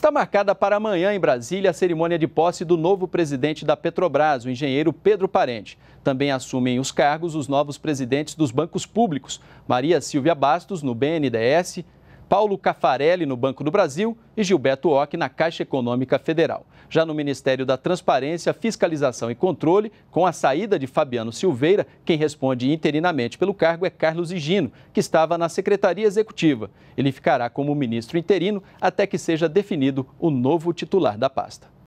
Está marcada para amanhã em Brasília a cerimônia de posse do novo presidente da Petrobras, o engenheiro Pedro Parente. Também assumem os cargos os novos presidentes dos bancos públicos, Maria Silvia Bastos, no BNDES, Paulo Cafarelli no Banco do Brasil e Gilberto Ock na Caixa Econômica Federal. Já no Ministério da Transparência, Fiscalização e Controle, com a saída de Fabiano Silveira, quem responde interinamente pelo cargo é Carlos Higino, que estava na Secretaria Executiva. Ele ficará como ministro interino até que seja definido o novo titular da pasta.